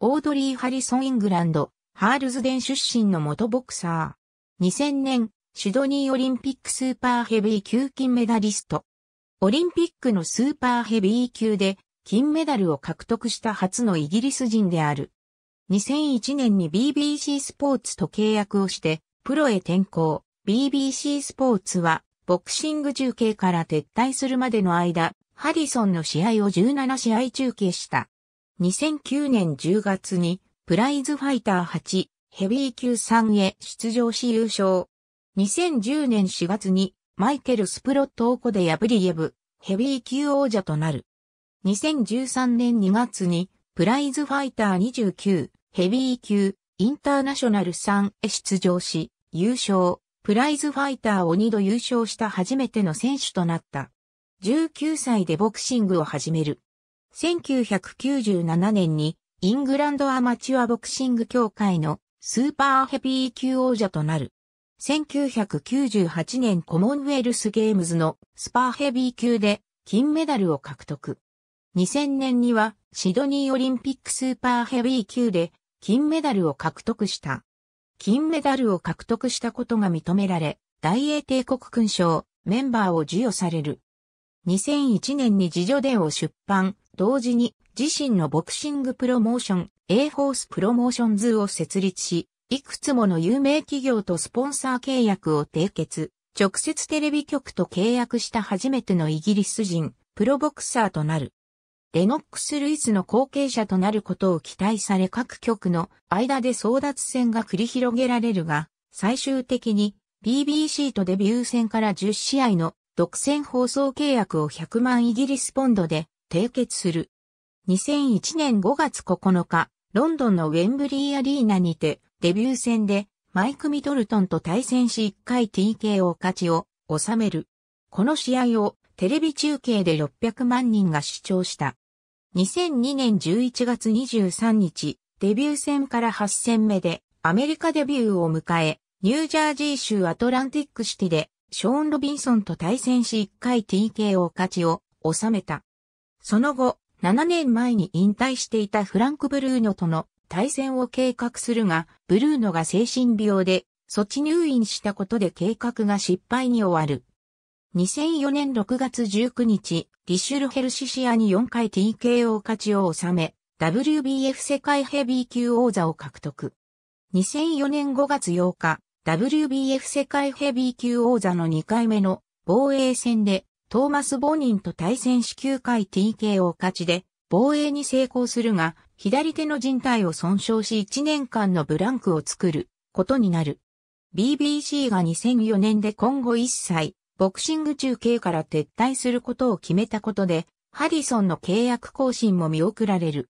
オードリー・ハリソン・イングランド、ハールズデン出身の元ボクサー。2000年、シドニーオリンピックスーパーヘビー級金メダリスト。オリンピックのスーパーヘビー級で金メダルを獲得した初のイギリス人である。2001年に BBC スポーツと契約をして、プロへ転向。BBC スポーツは、ボクシング中継から撤退するまでの間、ハリソンの試合を17試合中継した。2009年10月にプライズファイター8ヘビー級3へ出場し優勝。2010年4月にマイケル・スプロットをコで破りエブヘビー級王者となる。2013年2月にプライズファイター29ヘビー級インターナショナル3へ出場し優勝。プライズファイターを2度優勝した初めての選手となった。19歳でボクシングを始める。1997年にイングランドアマチュアボクシング協会のスーパーヘビー級王者となる。1998年コモンウェルスゲームズのスパーヘビー級で金メダルを獲得。2000年にはシドニーオリンピックスーパーヘビー級で金メダルを獲得した。金メダルを獲得したことが認められ、大英帝国勲章メンバーを授与される。2001年に自助伝を出版、同時に自身のボクシングプロモーション A フォースプロモーションズを設立し、いくつもの有名企業とスポンサー契約を締結、直接テレビ局と契約した初めてのイギリス人、プロボクサーとなる。レノックス・ルイスの後継者となることを期待され各局の間で争奪戦が繰り広げられるが、最終的に BBC とデビュー戦から10試合の独占放送契約を100万イギリスポンドで締結する。2001年5月9日、ロンドンのウェンブリーアリーナにて、デビュー戦でマイク・ミドルトンと対戦し1回 TKO 勝ちを収める。この試合をテレビ中継で600万人が視聴した。2002年11月23日、デビュー戦から8戦目でアメリカデビューを迎え、ニュージャージー州アトランティックシティでショーン・ロビンソンと対戦し1回 TKO 勝ちを収めた。その後、7年前に引退していたフランク・ブルーノとの対戦を計画するが、ブルーノが精神病で、措置入院したことで計画が失敗に終わる。2004年6月19日、リシュルヘルシシアに4回 TKO 勝ちを収め、WBF 世界ヘビー級王座を獲得。2004年5月8日、WBF 世界ヘビー級王座の2回目の防衛戦でトーマス・ボニンと対戦し9回 TK を勝ちで、防衛に成功するが、左手の人体を損傷し1年間のブランクを作ることになる。BBC が2004年で今後一切、ボクシング中継から撤退することを決めたことで、ハリソンの契約更新も見送られる。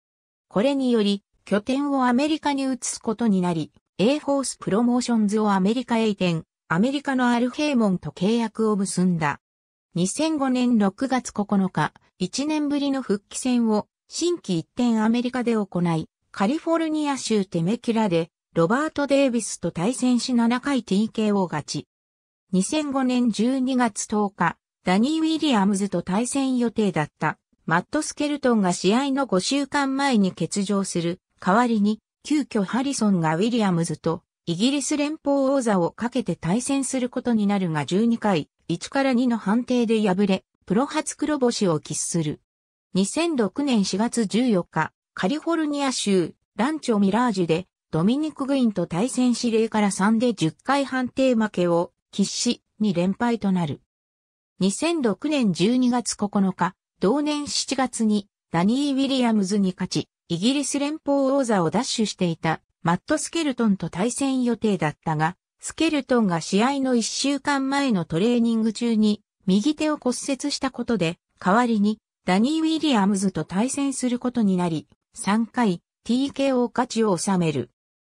これにより、拠点をアメリカに移すことになり、A フォースプロモーションズをアメリカへ移転、アメリカのアルヘイモンと契約を結んだ。2005年6月9日、1年ぶりの復帰戦を新規一点アメリカで行い、カリフォルニア州テメキュラでロバート・デイビスと対戦し7回 TKO 勝ち。2005年12月10日、ダニー・ウィリアムズと対戦予定だったマット・スケルトンが試合の5週間前に欠場する代わりに急遽ハリソンがウィリアムズとイギリス連邦王座をかけて対戦することになるが12回、1から2の判定で敗れ、プロ初黒星を喫する。2006年4月14日、カリフォルニア州、ランチョ・ミラージュで、ドミニク・グインと対戦指令から3で10回判定負けを、喫し、2連敗となる。2006年12月9日、同年7月に、ダニー・ウィリアムズに勝ち、イギリス連邦王座を奪取していたマット・スケルトンと対戦予定だったが、スケルトンが試合の1週間前のトレーニング中に右手を骨折したことで、代わりにダニー・ウィリアムズと対戦することになり、3回 TKO 価値を収める。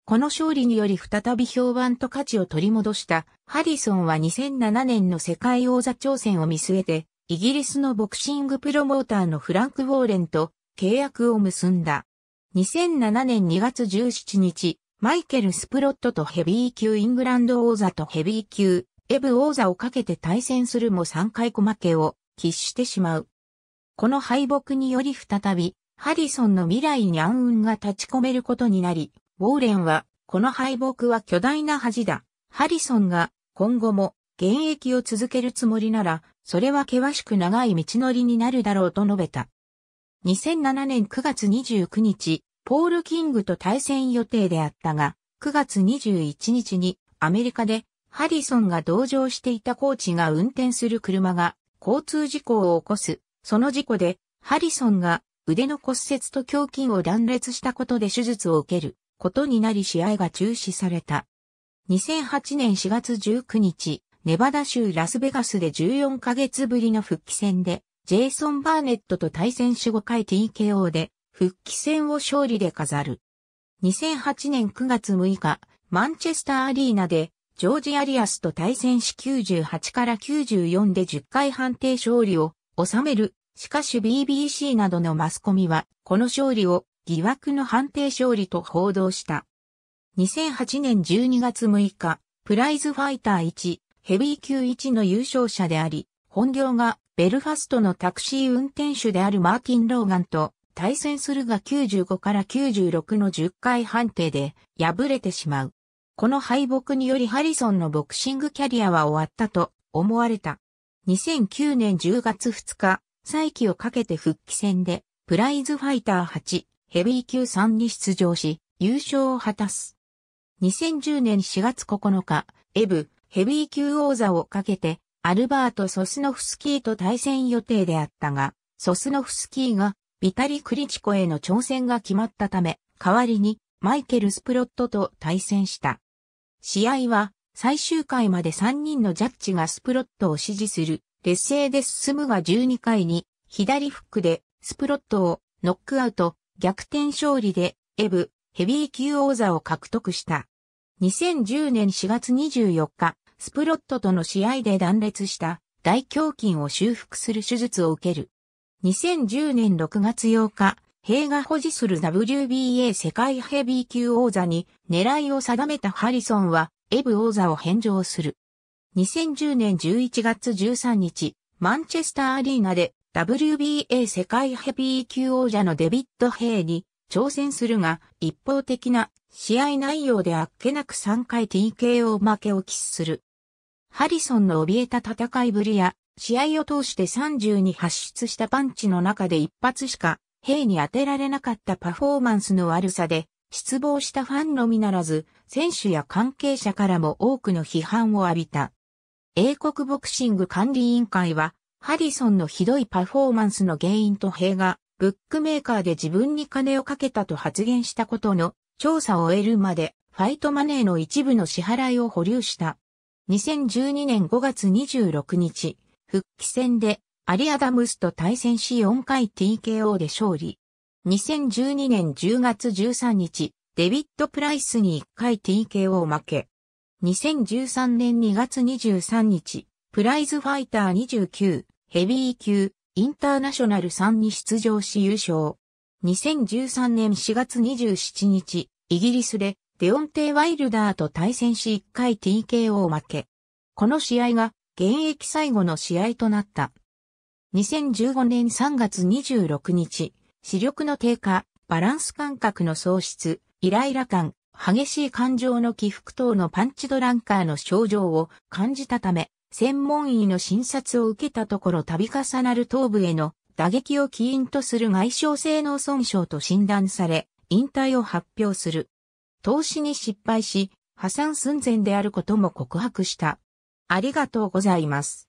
この勝利により再び評判と価値を取り戻したハリソンは2007年の世界王座挑戦を見据えて、イギリスのボクシングプロモーターのフランク・ウォーレンと契約を結んだ。2007年2月17日、マイケル・スプロットとヘビー級イングランド王座とヘビー級、エブ王座をかけて対戦するも3回小負けを喫してしまう。この敗北により再び、ハリソンの未来に暗雲が立ち込めることになり、ウォーレンは、この敗北は巨大な恥だ。ハリソンが今後も現役を続けるつもりなら、それは険しく長い道のりになるだろうと述べた。2007年9月29日、ポール・キングと対戦予定であったが、9月21日にアメリカでハリソンが同乗していたコーチが運転する車が交通事故を起こす。その事故でハリソンが腕の骨折と胸筋を断裂したことで手術を受けることになり試合が中止された。2008年4月19日、ネバダ州ラスベガスで14ヶ月ぶりの復帰戦でジェイソン・バーネットと対戦し5回 TKO で、復帰戦を勝利で飾る。2008年9月6日、マンチェスターアリーナで、ジョージ・アリアスと対戦し98から94で10回判定勝利を収める。しかし BBC などのマスコミは、この勝利を疑惑の判定勝利と報道した。2008年12月6日、プライズファイター1、ヘビー級1の優勝者であり、本業がベルファストのタクシー運転手であるマーティン・ローガンと対戦するが95から96の10回判定で敗れてしまう。この敗北によりハリソンのボクシングキャリアは終わったと思われた。2009年10月2日、再起をかけて復帰戦でプライズファイター8ヘビー級3に出場し優勝を果たす。2010年4月9日、エブヘビー級王座をかけてアルバート・ソスノフスキーと対戦予定であったが、ソスノフスキーがビタリ・クリチコへの挑戦が決まったため、代わりにマイケル・スプロットと対戦した。試合は最終回まで3人のジャッジがスプロットを支持する劣勢で進むが12回に左フックでスプロットをノックアウト逆転勝利でエブヘビー級王座を獲得した。2010年4月24日、スプロットとの試合で断裂した大胸筋を修復する手術を受ける。2010年6月8日、兵が保持する WBA 世界ヘビー級王座に狙いを定めたハリソンはエブ王座を返上する。2010年11月13日、マンチェスターアリーナで WBA 世界ヘビー級王者のデビッド・ヘイに挑戦するが、一方的な試合内容であっけなく3回 TKO 負けを喫する。ハリソンの怯えた戦いぶりや、試合を通して30に発出したパンチの中で一発しか、兵に当てられなかったパフォーマンスの悪さで、失望したファンのみならず、選手や関係者からも多くの批判を浴びた。英国ボクシング管理委員会は、ハリソンのひどいパフォーマンスの原因と兵が、ブックメーカーで自分に金をかけたと発言したことの調査を得るまで、ファイトマネーの一部の支払いを保留した。2012年5月26日、復帰戦でアリアダムスと対戦し4回 TKO で勝利。2012年10月13日、デビッド・プライスに1回 TKO 負け。2013年2月23日、プライズファイター29、ヘビー級、インターナショナル3に出場し優勝。2013年4月27日、イギリスでデオンテイ・ワイルダーと対戦し1回 TKO を負け。この試合が現役最後の試合となった。2015年3月26日、視力の低下、バランス感覚の喪失、イライラ感、激しい感情の起伏等のパンチドランカーの症状を感じたため、専門医の診察を受けたところ度重なる頭部への打撃を起因とする外傷性脳損傷と診断され、引退を発表する。投資に失敗し、破産寸前であることも告白した。ありがとうございます。